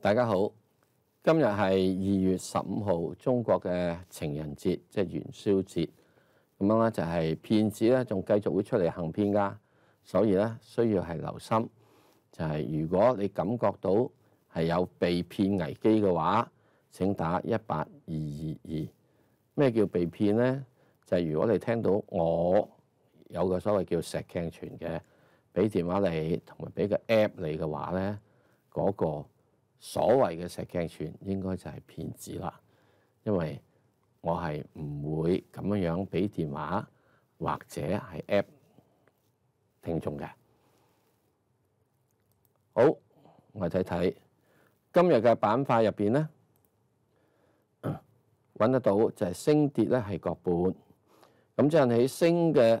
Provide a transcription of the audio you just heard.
大家好，今日系二月十五号，中国嘅情人节，即系元宵节。咁样咧就系骗子咧仲继续会出嚟行骗噶，所以咧需要系留心。就系如果你感觉到系有被骗危机嘅话，请打一八二二二。咩叫被骗咧？就系如果你听到我。有個所謂叫石鏡傳嘅，俾電話你同埋俾個 app 你嘅話咧，嗰個所謂嘅石鏡傳應該就係騙子啦，因為我係唔會咁樣樣俾電話或者係 app 聽眾嘅。好，我哋睇睇今日嘅板塊入邊咧，揾 得到就係升跌咧係各半，咁即係你升嘅。